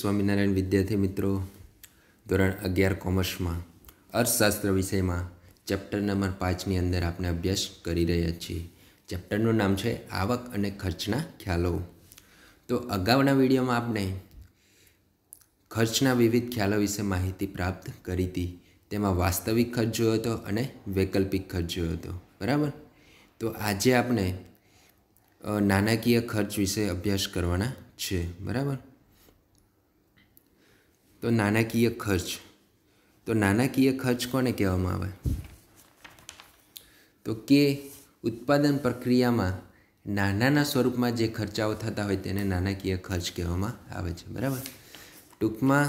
સ્વામિનારાયણ વિદ્યાર્થી મિત્રો ધોરણ અગિયાર કોમર્સમાં અર્થશાસ્ત્ર વિષયમાં ચેપ્ટર નંબર પાંચની અંદર આપણે અભ્યાસ કરી રહ્યા છીએ ચેપ્ટરનું નામ છે આવક અને ખર્ચના ખ્યાલો તો અગાઉના વિડીયોમાં આપણે ખર્ચના વિવિધ ખ્યાલો વિશે માહિતી પ્રાપ્ત કરી હતી તેમાં વાસ્તવિક ખર્ચ જોયો હતો અને વૈકલ્પિક ખર્ચ જોયો હતો બરાબર તો આજે આપણે નાણાકીય ખર્ચ વિશે અભ્યાસ કરવાના છે બરાબર તો નાણાકીય ખર્ચ તો નાણાકીય ખર્ચ કોને કહેવામાં આવે તો કે ઉત્પાદન પ્રક્રિયામાં નાનાના સ્વરૂપમાં જે ખર્ચાઓ થતા હોય તેને નાણાકીય ખર્ચ કહેવામાં આવે છે બરાબર ટૂંકમાં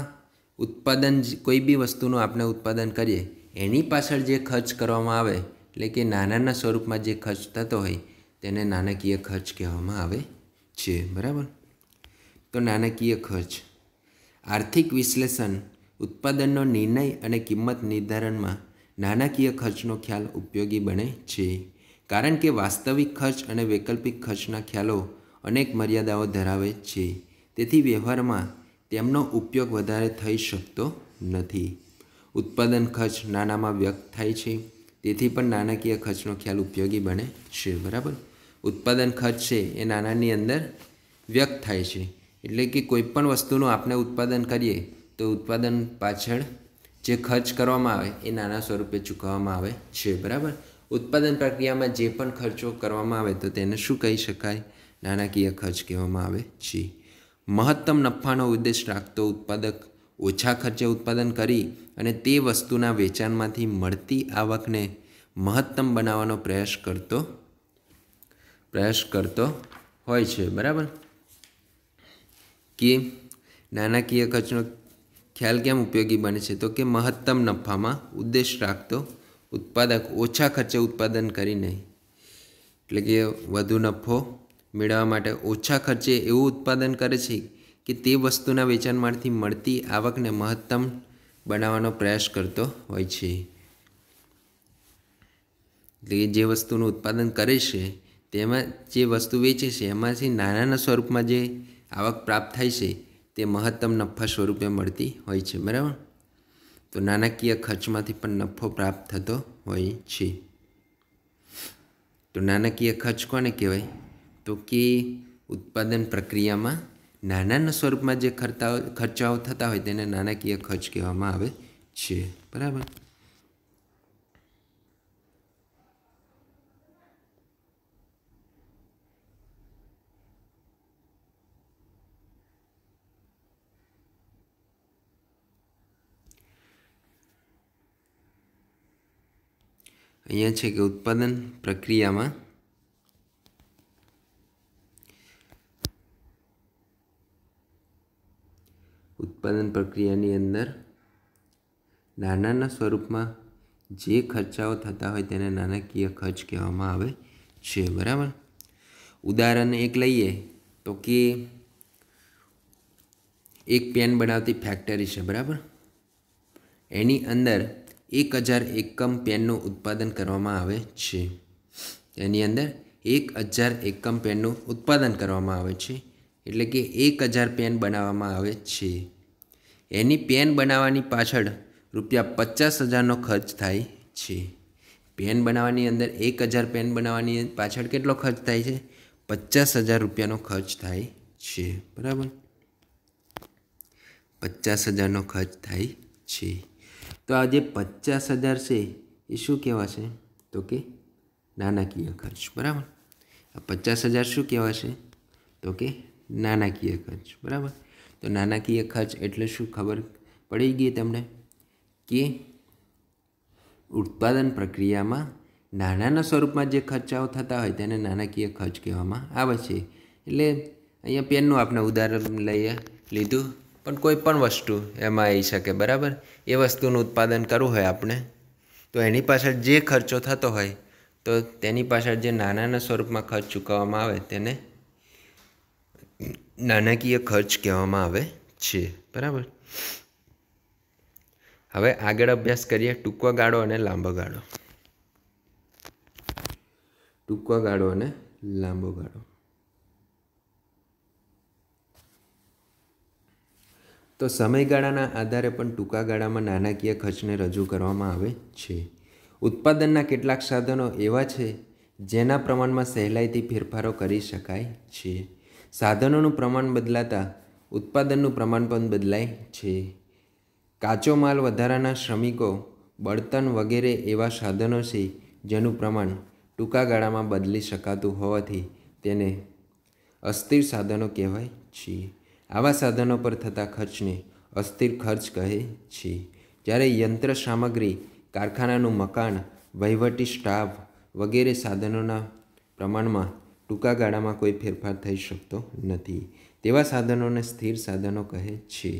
ઉત્પાદન કોઈ બી વસ્તુનું આપણે ઉત્પાદન કરીએ એની પાછળ જે ખર્ચ કરવામાં આવે એટલે કે નાનાના સ્વરૂપમાં જે ખર્ચ થતો હોય તેને નાણાકીય ખર્ચ કહેવામાં આવે છે બરાબર તો નાણાકીય ખર્ચ આર્થિક વિશ્લેષણ ઉત્પાદનનો નિર્ણય અને કિંમત નિર્ધારણમાં નાણાકીય ખર્ચનો ખ્યાલ ઉપયોગી બને છે કારણ કે વાસ્તવિક ખર્ચ અને વૈકલ્પિક ખર્ચના ખ્યાલો અનેક મર્યાદાઓ ધરાવે છે તેથી વ્યવહારમાં તેમનો ઉપયોગ વધારે થઈ શકતો નથી ઉત્પાદન ખર્ચ નાનામાં વ્યક્ત થાય છે તેથી પણ નાણાકીય ખર્ચનો ખ્યાલ ઉપયોગી બને છે બરાબર ઉત્પાદન ખર્ચ છે એ નાનાની અંદર વ્યક્ત થાય છે એટલે કે કોઈપણ વસ્તુનું આપણે ઉત્પાદન કરીએ તો ઉત્પાદન પાછળ જે ખર્ચ કરવામાં આવે એ નાના સ્વરૂપે ચૂકવવામાં આવે છે બરાબર ઉત્પાદન પ્રક્રિયામાં જે પણ ખર્ચો કરવામાં આવે તો તેને શું કહી શકાય નાણાકીય ખર્ચ કહેવામાં આવે છે મહત્તમ નફાનો ઉદ્દેશ રાખતો ઉત્પાદક ઓછા ખર્ચે ઉત્પાદન કરી અને તે વસ્તુના વેચાણમાંથી મળતી આવકને મહત્તમ બનાવવાનો પ્રયાસ કરતો પ્રયાસ કરતો હોય છે બરાબર કે નાણાકીય ખર્ચનો ખ્યાલ કેમ ઉપયોગી બને છે તો કે મહત્તમ નફામાં ઉદ્દેશ રાખતો ઉત્પાદક ઓછા ખર્ચે ઉત્પાદન કરીને એટલે કે વધુ નફો મેળવવા માટે ઓછા ખર્ચે એવું ઉત્પાદન કરે છે કે તે વસ્તુના વેચાણમાંથી મળતી આવકને મહત્તમ બનાવવાનો પ્રયાસ કરતો હોય છે એટલે કે જે વસ્તુનું ઉત્પાદન કરે છે તેમાં જે વસ્તુ વેચે છે એમાંથી નાનાના સ્વરૂપમાં જે આવક પ્રાપ્ત થાય છે તે મહત્તમ નફા સ્વરૂપે મળતી હોય છે બરાબર તો નાણાકીય ખર્ચમાંથી પણ નફો પ્રાપ્ત થતો હોય છે તો નાણાકીય ખર્ચ કોને કહેવાય તો કે ઉત્પાદન પ્રક્રિયામાં નાનાના સ્વરૂપમાં જે ખર્ચાઓ થતા હોય તેને નાણાકીય ખર્ચ કહેવામાં આવે છે બરાબર અહીંયા છે કે ઉત્પાદન પ્રક્રિયામાં ઉત્પાદન પ્રક્રિયાની અંદર નાનાના સ્વરૂપમાં જે ખર્ચાઓ થતા હોય તેને નાણાકીય ખર્ચ કહેવામાં આવે છે બરાબર ઉદાહરણ એક લઈએ તો કે એક પેન બનાવતી ફેક્ટરી છે બરાબર એની અંદર એક હજાર એકમ પેનનું ઉત્પાદન કરવામાં આવે છે એની અંદર એક હજાર એકમ પેનનું ઉત્પાદન કરવામાં આવે છે એટલે કે એક હજાર પેન બનાવવામાં આવે છે એની પેન બનાવવાની પાછળ રૂપિયા પચાસ હજારનો ખર્ચ થાય છે પેન બનાવવાની અંદર એક હજાર પેન બનાવવાની પાછળ કેટલો ખર્ચ થાય છે પચાસ હજાર રૂપિયાનો ખર્ચ થાય છે બરાબર પચાસ હજારનો ખર્ચ થાય છે તો આ જે પચાસ હજાર છે એ શું કહેવાશે તો કે નાણાકીય ખર્ચ બરાબર આ પચાસ હજાર શું કહેવાશે તો કે નાણાકીય ખર્ચ બરાબર તો નાણાકીય ખર્ચ એટલે શું ખબર પડી ગઈ તમને કે ઉત્પાદન પ્રક્રિયામાં નાણાંના સ્વરૂપમાં જે ખર્ચાઓ થતા હોય તેને નાણાકીય ખર્ચ કહેવામાં આવે છે એટલે અહીંયા પેનનું આપણે ઉદાહરણ લઈએ લીધું પણ કોઈ પણ વસ્તુ એમાં આવી શકે બરાબર એ વસ્તુનું ઉત્પાદન કરવું હોય આપણે તો એની પાછળ જે ખર્ચો થતો હોય તો તેની પાછળ જે નાનાના સ્વરૂપમાં ખર્ચ ચૂકવવામાં આવે તેને નાણાકીય ખર્ચ કહેવામાં આવે છે બરાબર હવે આગળ અભ્યાસ કરીએ ટૂંકો ગાળો અને લાંબો ગાળો ટૂંકો ગાળો અને લાંબો ગાળો તો સમયગાળાના આધારે પણ ટૂંકા ગાળામાં નાણાકીય ખર્ચને રજૂ કરવામાં આવે છે ઉત્પાદનના કેટલાક સાધનો એવા છે જેના પ્રમાણમાં સહેલાઈથી ફેરફારો કરી શકાય છે સાધનોનું પ્રમાણ બદલાતા ઉત્પાદનનું પ્રમાણ પણ બદલાય છે કાચો માલ વધારાના શ્રમિકો બળતણ વગેરે એવા સાધનો છે જેનું પ્રમાણ ટૂંકા ગાળામાં બદલી શકાતું હોવાથી તેને અસ્થિર સાધનો કહેવાય છીએ આવા સાધનો પર થતા ખર્ચને અસ્થિર ખર્ચ કહે છે જ્યારે યંત્ર સામગ્રી કારખાનાનું મકાન વહીવટી સ્ટાફ વગેરે સાધનોના પ્રમાણમાં ટૂંકા ગાળામાં કોઈ ફેરફાર થઈ શકતો નથી તેવા સાધનોને સ્થિર સાધનો કહે છે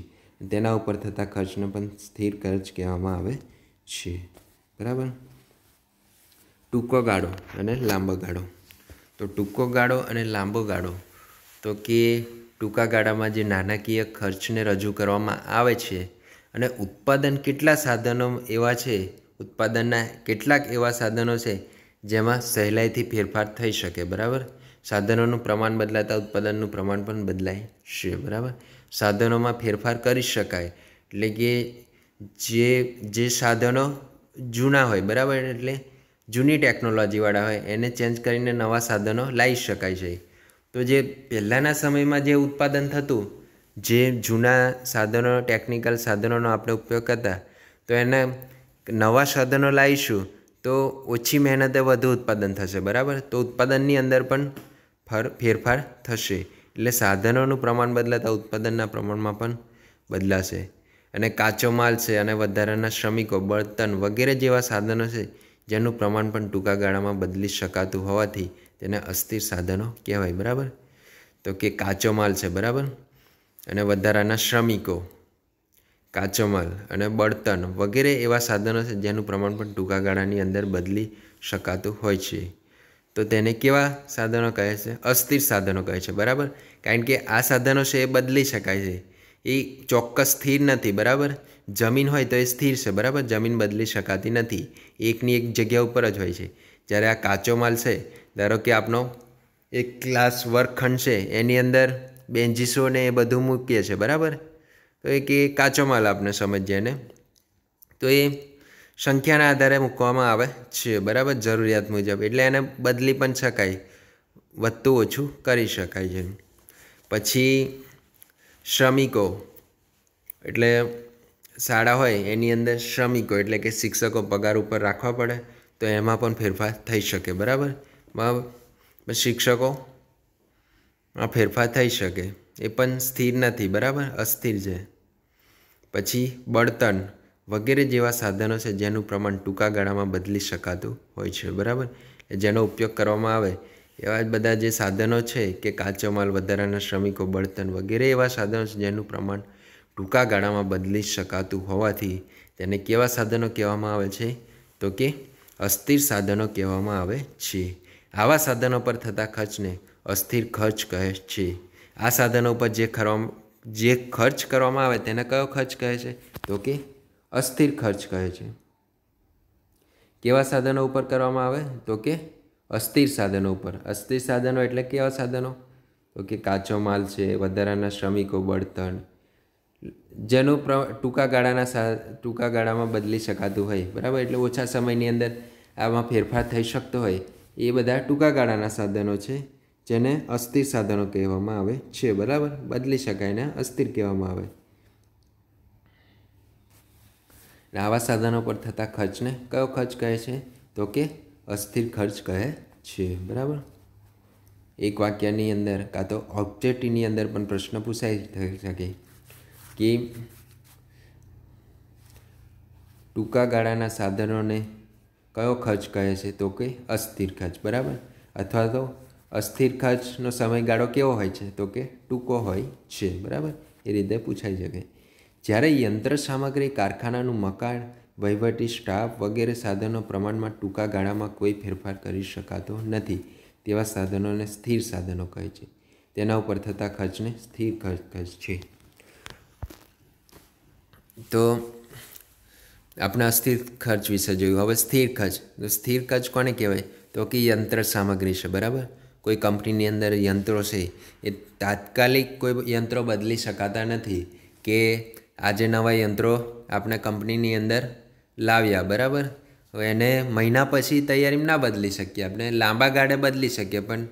તેના ઉપર થતા ખર્ચને પણ સ્થિર ખર્ચ કહેવામાં આવે છે બરાબર ટૂંકો ગાળો અને લાંબો ગાળો તો ટૂંકો ગાળો અને લાંબો ગાળો તો કે ટૂંકા ગાળામાં જે નાણાકીય ખર્ચને રજૂ કરવામાં આવે છે અને ઉત્પાદન કેટલા સાધનો એવા છે ઉત્પાદનના કેટલાક એવા સાધનો છે જેમાં સહેલાઈથી ફેરફાર થઈ શકે બરાબર સાધનોનું પ્રમાણ બદલાતા ઉત્પાદનનું પ્રમાણ પણ બદલાય છે બરાબર સાધનોમાં ફેરફાર કરી શકાય એટલે કે જે જે સાધનો જૂના હોય બરાબર એટલે જૂની ટેકનોલોજીવાળા હોય એને ચેન્જ કરીને નવા સાધનો લાવી શકાય છે તો જે પહેલાંના સમયમાં જે ઉત્પાદન થતું જે જૂના સાધનો ટેકનિકલ સાધનોનો આપણે ઉપયોગ કરતા તો એને નવા સાધનો લાવીશું તો ઓછી મહેનતે વધુ ઉત્પાદન થશે બરાબર તો ઉત્પાદનની અંદર પણ ફર ફેરફાર થશે એટલે સાધનોનું પ્રમાણ બદલાતા ઉત્પાદનના પ્રમાણમાં પણ બદલાશે અને કાચો માલ છે અને વધારાના શ્રમિકો બળતણ વગેરે જેવા સાધનો છે જેનું પ્રમાણ પણ ટૂંકા ગાળામાં બદલી શકાતું હોવાથી તેને અસ્થિર સાધનો કહેવાય બરાબર તો કે કાચો માલ છે બરાબર અને વધારાના શ્રમિકો કાચો માલ અને બળતણ વગેરે એવા સાધનો છે જેનું પ્રમાણ પણ ટૂંકા ગાળાની અંદર બદલી શકાતું હોય છે તો તેને કેવા સાધનો કહે છે અસ્થિર સાધનો કહે છે બરાબર કારણ કે આ સાધનો છે એ બદલી શકાય છે એ ચોક્કસ સ્થિર નથી બરાબર જમીન હોય તો એ સ્થિર છે બરાબર જમીન બદલી શકાતી નથી એકની એક જગ્યા ઉપર જ હોય છે જ્યારે આ કાચો માલ છે ધારો કે આપનો એક ક્લાસ વર્ગખંડ છે એની અંદર બેન્જીસો ને એ બધું મૂકીએ છીએ બરાબર તો એક એ કાચો માલ આપણે સમજીએ ને તો એ સંખ્યાના આધારે મૂકવામાં આવે છે બરાબર જરૂરિયાત મુજબ એટલે એને બદલી પણ શકાય વધતું ઓછું કરી શકાય છે પછી શ્રમિકો એટલે શાળા હોય એની અંદર શ્રમિકો એટલે કે શિક્ષકો પગાર ઉપર રાખવા પડે તો એમાં પણ ફેરફાર થઈ શકે બરાબર બરાબર શિક્ષકોમાં ફેરફાર થઈ શકે એ પણ સ્થિર નથી બરાબર અસ્થિર છે પછી બળતણ વગેરે જેવા સાધનો છે જેનું પ્રમાણ ટૂંકા ગાળામાં બદલી શકાતું હોય છે બરાબર જેનો ઉપયોગ કરવામાં આવે એવા બધા જે સાધનો છે કે કાચો માલ વધારાના શ્રમિકો બળતણ વગેરે એવા સાધનો છે જેનું પ્રમાણ ટૂંકા ગાળામાં બદલી શકાતું હોવાથી તેને કેવા સાધનો કહેવામાં આવે છે તો કે અસ્થિર સાધનો કહેવામાં આવે છે આવા સાધનો પર થતા ખર્ચને અસ્થિર ખર્ચ કહે છે આ સાધનો પર જે ખરવા જે ખર્ચ કરવામાં આવે તેને કયો ખર્ચ કહે છે તો કે અસ્થિર ખર્ચ કહે છે કેવા સાધનો ઉપર કરવામાં આવે તો કે અસ્થિર સાધનો ઉપર અસ્થિર સાધનો એટલે કેવા સાધનો તો કે કાચો માલ છે વધારાના શ્રમિકો બળતણ જેનું પ્ર ટૂંકા ગાળાના સા ટૂંકા ગાળામાં બદલી શકાતું હોય બરાબર એટલે ઓછા સમયની અંદર આમાં ફેરફાર થઈ શકતો હોય એ બધા ટૂંકા ગાળાના સાધનો છે જેને અસ્થિર સાધનો કહેવામાં આવે છે બરાબર બદલી શકાય ને અસ્થિર કહેવામાં આવે આવા સાધનો પર થતા ખર્ચને કયો ખર્ચ કહે છે તો કે અસ્થિર ખર્ચ કહે છે બરાબર એક વાક્યની અંદર કાં તો ઓબ્જેક્ટની અંદર પણ પ્રશ્ન પૂછાઈ શકે કે ટૂંકા ગાળાના સાધનોને કયો ખર્ચ કહે છે તો કે અસ્થિર ખર્ચ બરાબર અથવા તો અસ્થિર ખર્ચનો સમયગાળો કેવો હોય છે તો કે ટૂંકો હોય છે બરાબર એ રીતે પૂછાઈ શકે જ્યારે યંત્ર સામગ્રી કારખાનાનું મકાન વહીવટી સ્ટાફ વગેરે સાધનો પ્રમાણમાં ટૂંકા ગાળામાં કોઈ ફેરફાર કરી શકાતો નથી તેવા સાધનોને સ્થિર સાધનો કહે છે તેના ઉપર થતા ખર્ચને સ્થિર ખર્ચ છે તો આપણા અસ્થિર ખર્ચ વિશે જોયું હવે સ્થિર ખર્ચ તો સ્થિર ખર્ચ કોને કહેવાય તો કે યંત્ર સામગ્રી છે બરાબર કોઈ કંપનીની અંદર યંત્રો છે એ તાત્કાલિક કોઈ યંત્રો બદલી શકાતા નથી કે આજે નવા યંત્રો આપણે કંપનીની અંદર લાવ્યા બરાબર એને મહિના પછી તૈયારીમાં ના બદલી શકીએ આપણે લાંબા ગાળે બદલી શકીએ પણ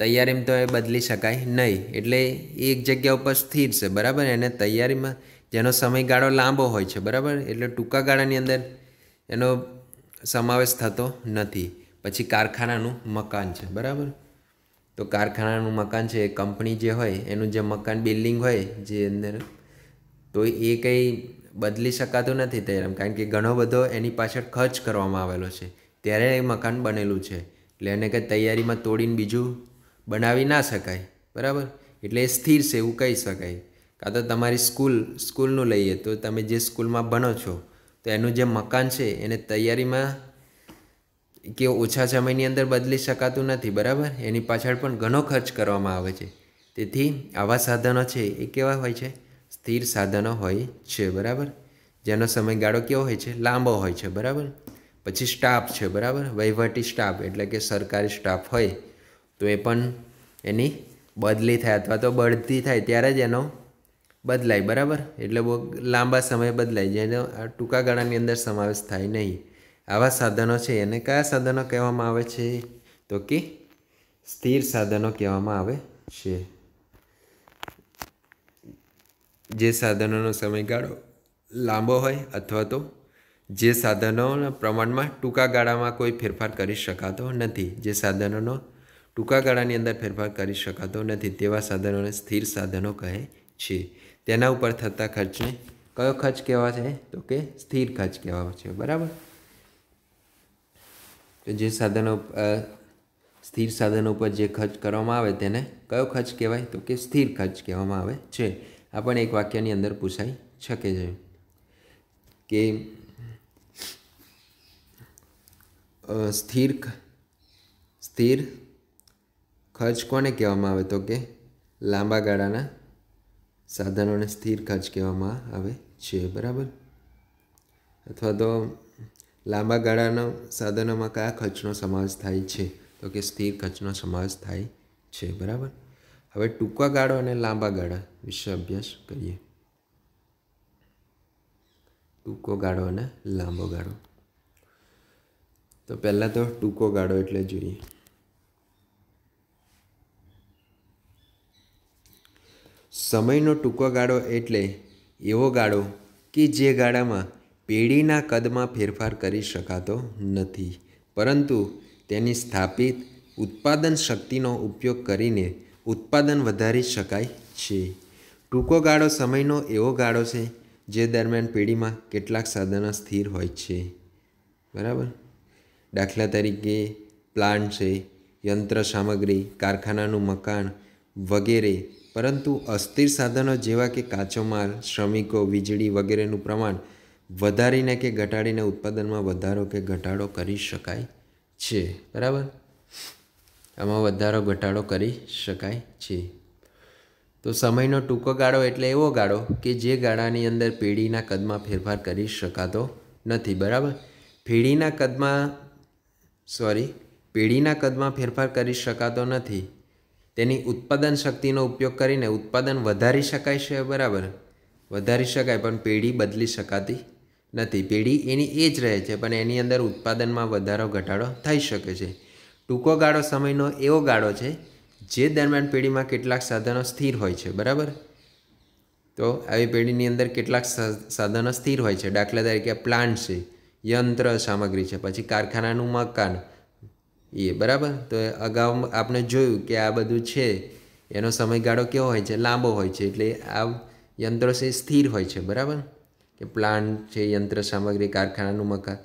તૈયારીમાં તો એ બદલી શકાય નહીં એટલે એક જગ્યા ઉપર સ્થિર છે બરાબર એને તૈયારીમાં જેનો સમયગાળો લાંબો હોય છે બરાબર એટલે ટૂંકા ગાળાની અંદર એનો સમાવેશ થતો નથી પછી કારખાનાનું મકાન છે બરાબર તો કારખાનાનું મકાન છે એ કંપની જે હોય એનું જે મકાન બિલ્ડિંગ હોય જે અંદર તો એ કંઈ બદલી શકાતું નથી તૈયાર કારણ કે ઘણો બધો એની પાછળ ખર્ચ કરવામાં આવેલો છે ત્યારે એ મકાન બનેલું છે એટલે એને કંઈ તૈયારીમાં તોડીને બીજું બનાવી ના શકાય બરાબર એટલે એ સ્થિર છે એવું કહી શકાય કાં તો તમારી સ્કૂલ સ્કૂલનું લઈએ તો તમે જે સ્કૂલમાં ભણો છો તો એનું જે મકાન છે એને તૈયારીમાં કે ઓછા સમયની અંદર બદલી શકાતું નથી બરાબર એની પાછળ પણ ઘણો ખર્ચ કરવામાં આવે છે તેથી આવા સાધનો છે એ કેવા હોય છે સ્થિર સાધનો હોય છે બરાબર જેનો સમયગાળો કેવો હોય છે લાંબો હોય છે બરાબર પછી સ્ટાફ છે બરાબર વહીવટી સ્ટાફ એટલે કે સરકારી સ્ટાફ હોય તો એ પણ એની બદલી થાય અથવા તો બઢતી થાય ત્યારે જ એનો બદલાય બરાબર એટલે બહુ લાંબા સમયે બદલાય જેનો ટૂંકા ગાળાની અંદર સમાવેશ થાય નહીં આવા સાધનો છે એને કયા સાધનો કહેવામાં આવે છે તો કે સ્થિર સાધનો કહેવામાં આવે છે જે સાધનોનો સમયગાળો લાંબો હોય અથવા તો જે સાધનોના પ્રમાણમાં ટૂંકા ગાળામાં કોઈ ફેરફાર કરી શકાતો નથી જે સાધનોનો ટૂંકા ગાળાની અંદર ફેરફાર કરી શકાતો નથી તેવા સાધનોને સ્થિર સાધનો કહે છે તેના ઉપર થતા ખર્ચને કયો ખર્ચ કહેવા છે તો કે સ્થિર ખર્ચ કહેવાય છે બરાબર તો જે સાધનો સ્થિર સાધનો ઉપર જે ખર્ચ કરવામાં આવે તેને કયો ખર્ચ કહેવાય તો કે સ્થિર ખર્ચ કહેવામાં આવે છે આ પણ એક વાક્યની અંદર પૂછાઈ શકે છે કે સ્થિર સ્થિર ખર્ચ કોને કહેવામાં આવે તો કે લાંબા ગાળાના સાધનોને સ્થિર ખર્ચ કહેવામાં આવે છે બરાબર અથવા તો લાંબા ગાળાના સાધનોમાં કયા ખર્ચનો સમાવેશ થાય છે તો કે સ્થિર ખર્ચનો સમાવેશ થાય છે બરાબર હવે ટૂંકા ગાળો અને લાંબા ગાળા વિશે અભ્યાસ કરીએ ટૂંકો ગાળો અને લાંબો ગાળો તો પહેલાં તો ટૂંકો ગાળો એટલે જોઈએ સમયનો ટૂંકો ગાળો એટલે એવો ગાળો કે જે ગાળામાં પેઢીના કદમાં ફેરફાર કરી શકાતો નથી પરંતુ તેની સ્થાપિત ઉત્પાદન શક્તિનો ઉપયોગ કરીને ઉત્પાદન વધારી શકાય છે ટૂંકો ગાળો સમયનો એવો ગાળો છે જે દરમિયાન પેઢીમાં કેટલાક સાધનો સ્થિર હોય છે બરાબર દાખલા તરીકે પ્લાન્ટ છે યંત્ર સામગ્રી કારખાનાનું મકાન વગેરે પરંતુ અસ્થિર સાધનો જેવા કે કાચો માલ શ્રમિકો વીજળી વગેરેનું પ્રમાણ વધારીને કે ઘટાડીને ઉત્પાદનમાં વધારો કે ઘટાડો કરી શકાય છે બરાબર આમાં વધારો ઘટાડો કરી શકાય છે તો સમયનો ટૂંકો ગાળો એટલે એવો ગાળો કે જે ગાળાની અંદર પેઢીના કદમાં ફેરફાર કરી શકાતો નથી બરાબર પેઢીના કદમાં સોરી પેઢીના કદમાં ફેરફાર કરી શકાતો નથી તેની ઉત્પાદન શક્તિનો ઉપયોગ કરીને ઉત્પાદન વધારી શકાય છે બરાબર વધારી શકાય પણ પેઢી બદલી શકાતી નથી પેઢી એની એ જ રહે છે પણ એની અંદર ઉત્પાદનમાં વધારો ઘટાડો થઈ શકે છે ટૂંકો ગાળો સમયનો એવો ગાળો છે જે દરમિયાન પેઢીમાં કેટલાક સાધનો સ્થિર હોય છે બરાબર તો આવી પેઢીની અંદર કેટલાક સાધનો સ્થિર હોય છે દાખલા તરીકે પ્લાન્ટ છે યંત્ર સામગ્રી છે પછી કારખાનાનું મકાન એ બરાબર તો અગાઉ આપણે જોયું કે આ બધું છે એનો સમયગાળો કેવો હોય છે લાંબો હોય છે એટલે આ યંત્રો છે સ્થિર હોય છે બરાબર કે પ્લાન્ટ છે યંત્ર સામગ્રી કારખાનાનું મકાન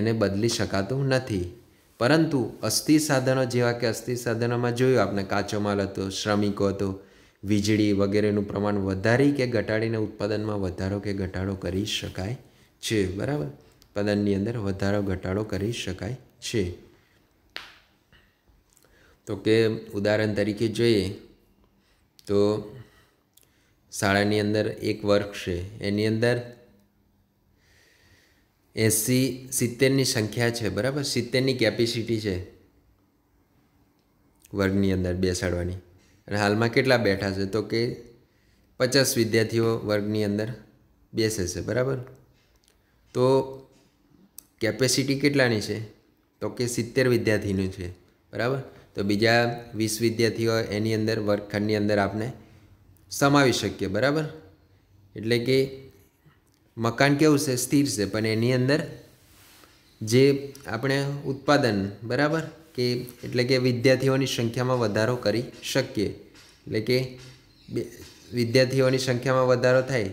એને બદલી શકાતું નથી પરંતુ અસ્થિ સાધનો જેવા કે અસ્થિ સાધનોમાં જોયું આપણે કાચો માલ હતો શ્રમિકો હતો વીજળી વગેરેનું પ્રમાણ વધારી કે ઘટાડીને ઉત્પાદનમાં વધારો કે ઘટાડો કરી શકાય છે બરાબર ઉત્પાદનની અંદર વધારો ઘટાડો કરી શકાય છે તો કે ઉદાહરણ તરીકે જોઈએ તો શાળાની અંદર એક વર્ગ છે એની અંદર એંસી સિત્તેરની સંખ્યા છે બરાબર સિત્તેરની કેપેસિટી છે વર્ગની અંદર બેસાડવાની અને હાલમાં કેટલા બેઠા છે તો કે પચાસ વિદ્યાર્થીઓ વર્ગની અંદર બેસે છે બરાબર તો કેપેસિટી કેટલાની છે તો કે સિત્તેર વિદ્યાર્થીનું છે બરાબર તો બીજા વીસ વિદ્યાર્થીઓ એની અંદર વર્ગખંડની અંદર આપણે સમાવી શકીએ બરાબર એટલે કે મકાન કેવું છે સ્થિર છે પણ એની અંદર જે આપણે ઉત્પાદન બરાબર કે એટલે કે વિદ્યાર્થીઓની સંખ્યામાં વધારો કરી શકીએ એટલે કે વિદ્યાર્થીઓની સંખ્યામાં વધારો થાય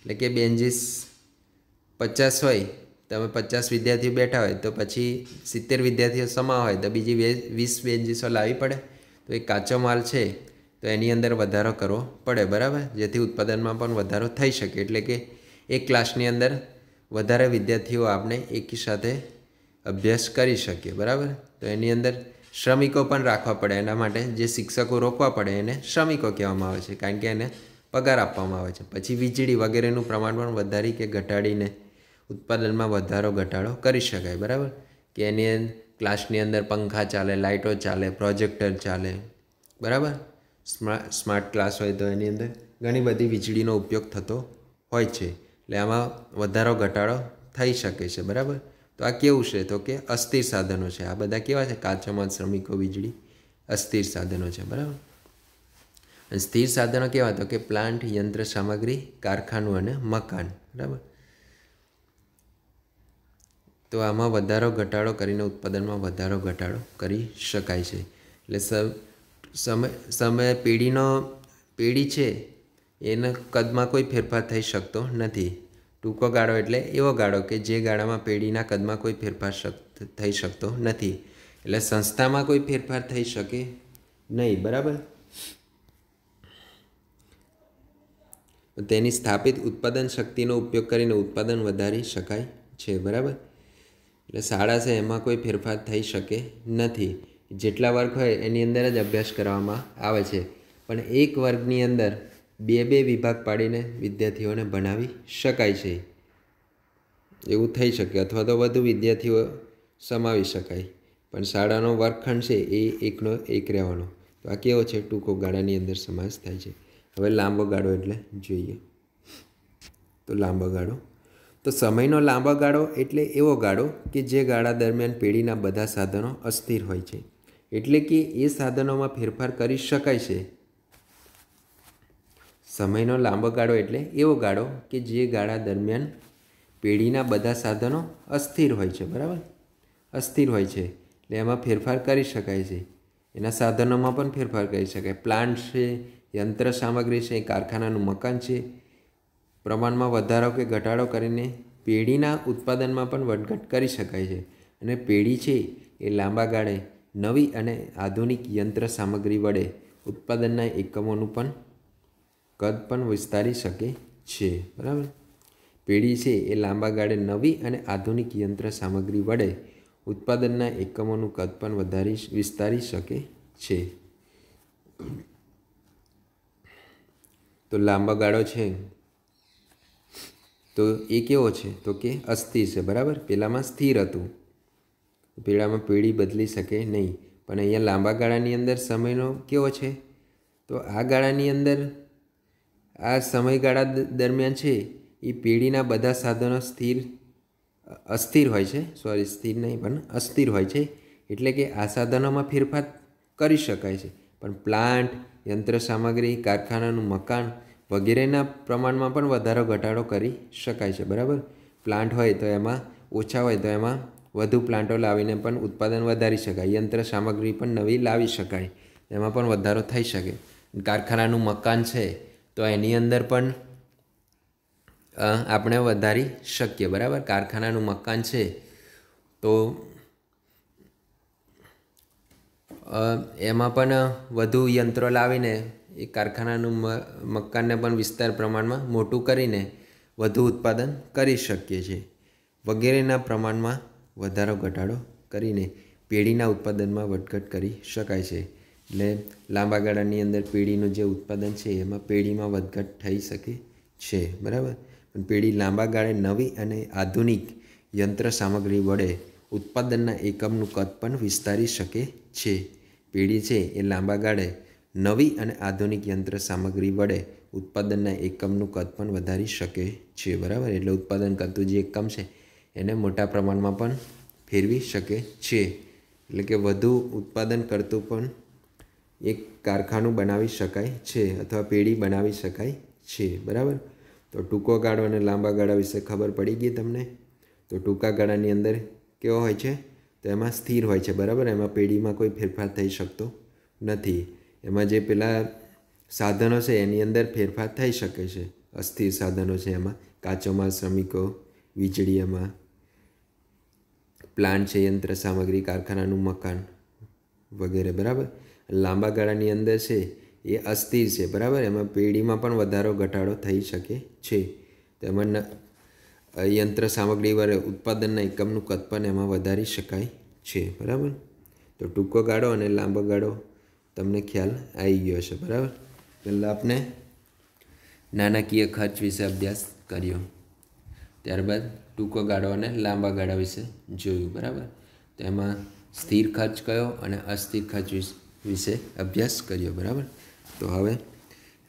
એટલે કે બેન્જીસ પચાસ હોય તમે પચાસ વિદ્યાર્થીઓ બેઠા હોય તો પછી સિત્તેર વિદ્યાર્થીઓ સમા હોય તો બીજી વીસ બેન્ચીસો લાવી પડે તો એ કાચો માલ છે તો એની અંદર વધારો કરવો પડે બરાબર જેથી ઉત્પાદનમાં પણ વધારો થઈ શકે એટલે કે એક ક્લાસની અંદર વધારે વિદ્યાર્થીઓ આપણે એકી સાથે અભ્યાસ કરી શકીએ બરાબર તો એની અંદર શ્રમિકો પણ રાખવા પડે એના માટે જે શિક્ષકો રોકવા પડે એને શ્રમિકો કહેવામાં આવે છે કારણ કે એને પગાર આપવામાં આવે છે પછી વીજળી વગેરેનું પ્રમાણ પણ વધારી કે ઘટાડીને ઉત્પાદનમાં વધારો ઘટાડો કરી શકાય બરાબર કે એની ક્લાસની અંદર પંખા ચાલે લાઇટો ચાલે પ્રોજેક્ટર ચાલે બરાબર સ્માર્ટ ક્લાસ હોય તો એની અંદર ઘણી બધી વીજળીનો ઉપયોગ થતો હોય છે એટલે આમાં વધારો ઘટાડો થઈ શકે છે બરાબર તો આ કેવું છે તો કે અસ્થિર સાધનો છે આ બધા કેવા છે કાચોમાં શ્રમિકો વીજળી અસ્થિર સાધનો છે બરાબર અને સ્થિર સાધનો કેવા તો કે પ્લાન્ટ યંત્ર સામગ્રી કારખાનું અને મકાન બરાબર તો આમાં વધારો ઘટાડો કરીને ઉત્પાદનમાં વધારો ઘટાડો કરી શકાય છે એટલે સમય સમય પેઢીનો પેઢી છે એના કદમાં કોઈ ફેરફાર થઈ શકતો નથી ટૂંકો ગાળો એટલે એવો ગાળો કે જે ગાળામાં પેઢીના કદમાં કોઈ ફેરફાર થઈ શકતો નથી એટલે સંસ્થામાં કોઈ ફેરફાર થઈ શકે નહીં બરાબર તેની સ્થાપિત ઉત્પાદન શક્તિનો ઉપયોગ કરીને ઉત્પાદન વધારી શકાય છે બરાબર એટલે શાળા છે એમાં કોઈ ફેરફાર થઈ શકે નથી જેટલા વર્ગ હોય એની અંદર જ અભ્યાસ કરવામાં આવે છે પણ એક વર્ગની અંદર બે બે વિભાગ પાડીને વિદ્યાર્થીઓને ભણાવી શકાય છે એવું થઈ શકે અથવા તો વધુ વિદ્યાર્થીઓ સમાવી શકાય પણ શાળાનો વર્ગખંડ છે એ એકનો એક રહેવાનો તો આ કેવો છે ટૂંકો ગાળાની અંદર સમાસ થાય છે હવે લાંબો ગાળો એટલે જોઈએ તો લાંબો ગાળો તો સમયનો લાંબા ગાળો એટલે એવો ગાળો કે જે ગાળા દરમિયાન પેઢીના બધા સાધનો અસ્થિર હોય છે એટલે કે એ સાધનોમાં ફેરફાર કરી શકાય છે સમયનો લાંબો ગાળો એટલે એવો ગાળો કે જે ગાળા દરમિયાન પેઢીના બધા સાધનો અસ્થિર હોય છે બરાબર અસ્થિર હોય છે એટલે એમાં ફેરફાર કરી શકાય છે એના સાધનોમાં પણ ફેરફાર કરી શકાય પ્લાન્ટ છે યંત્ર સામગ્રી છે કારખાનાનું મકાન છે પ્રમાણમાં વધારો કે ઘટાડો કરીને પેઢીના ઉત્પાદનમાં પણ વધઘટ કરી શકાય છે અને પેઢી છે એ લાંબા ગાળે નવી અને આધુનિક યંત્ર સામગ્રી વડે ઉત્પાદનના એકમોનું પણ કદ પણ વિસ્તારી શકે છે બરાબર પેઢી છે એ લાંબા ગાળે નવી અને આધુનિક યંત્ર સામગ્રી વડે ઉત્પાદનના એકમોનું કદ પણ વધારી વિસ્તારી શકે છે તો લાંબા ગાળો છે તો એ કેવો છે તો કે અસ્થિર છે બરાબર પહેલાંમાં સ્થિર હતું પીળામાં પીળી બદલી શકે નહીં પણ અહીંયા લાંબા ગાળાની અંદર સમયનો કેવો છે તો આ ગાળાની અંદર આ સમયગાળા દરમિયાન છે એ પેઢીના બધા સાધનો સ્થિર અસ્થિર હોય છે સોરી સ્થિર નહીં પણ અસ્થિર હોય છે એટલે કે આ સાધનોમાં ફેરફાર કરી શકાય છે પણ પ્લાન્ટ યંત્ર સામગ્રી કારખાનાનું મકાન વગેરેના પ્રમાણમાં પણ વધારો ઘટાડો કરી શકાય છે બરાબર પ્લાન્ટ હોય તો એમાં ઓછા હોય તો એમાં વધુ પ્લાન્ટો લાવીને પણ ઉત્પાદન વધારી શકાય યંત્ર સામગ્રી પણ નવી લાવી શકાય એમાં પણ વધારો થઈ શકે કારખાનાનું મકાન છે તો એની અંદર પણ આપણે વધારી શકીએ બરાબર કારખાનાનું મકાન છે તો એમાં પણ વધુ યંત્રો લાવીને એ કારખાનાનું મકાનને પણ વિસ્તાર પ્રમાણમાં મોટું કરીને વધુ ઉત્પાદન કરી શકીએ છીએ વગેરેના પ્રમાણમાં વધારો ઘટાડો કરીને પેઢીના ઉત્પાદનમાં વધઘટ કરી શકાય છે એટલે લાંબા ગાળાની અંદર પેઢીનું જે ઉત્પાદન છે એમાં પેઢીમાં વધઘટ થઈ શકે છે બરાબર પણ પેઢી લાંબા ગાળે નવી અને આધુનિક યંત્ર સામગ્રી વડે ઉત્પાદનના એકમનું કદ પણ વિસ્તારી શકે છે પેઢી છે એ લાંબા ગાળે નવી અને આધુનિક યંત્ર સામગ્રી વડે ઉત્પાદનના એકમનું કદ પણ વધારી શકે છે બરાબર એટલે ઉત્પાદન કરતું જે એકમ છે એને મોટા પ્રમાણમાં પણ ફેરવી શકે છે એટલે કે વધુ ઉત્પાદન કરતું પણ એક કારખાનું બનાવી શકાય છે અથવા પેઢી બનાવી શકાય છે બરાબર તો ટૂંકો ગાળો અને લાંબા ગાળા વિશે ખબર પડી ગઈ તમને તો ટૂંકા ગાળાની અંદર કેવો હોય છે તો એમાં સ્થિર હોય છે બરાબર એમાં પેઢીમાં કોઈ ફેરફાર થઈ શકતો નથી એમાં જે પેલા સાધનો છે એની અંદર ફેરફાર થઈ શકે છે અસ્થિર સાધનો છે એમાં કાચોમાં શ્રમિકો વીજળીમાં પ્લાન્ટ છે યંત્ર સામગ્રી કારખાનાનું મકાન વગેરે બરાબર લાંબા ગાળાની અંદર છે એ અસ્થિર છે બરાબર એમાં પેઢીમાં પણ વધારો ઘટાડો થઈ શકે છે તો તેમાં યંત્ર સામગ્રી વરે ઉત્પાદનના એકમનું કદ પણ એમાં વધારી શકાય છે બરાબર તો ટૂંકો ગાળો અને લાંબો ગાળો તમને ખ્યાલ આવી ગયો હશે બરાબર પહેલાં આપણે નાણાકીય ખર્ચ વિશે અભ્યાસ કર્યો ત્યારબાદ ટૂંકો ગાળો અને લાંબા ગાળા વિશે જોયું બરાબર તો એમાં સ્થિર ખર્ચ કયો અને અસ્થિર ખર્ચ વિશે અભ્યાસ કર્યો બરાબર તો હવે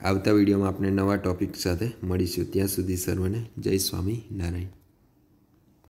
આવતા વિડીયોમાં આપણે નવા ટૉપિક સાથે મળીશું ત્યાં સુધી સર્વને જય સ્વામી નારાયણ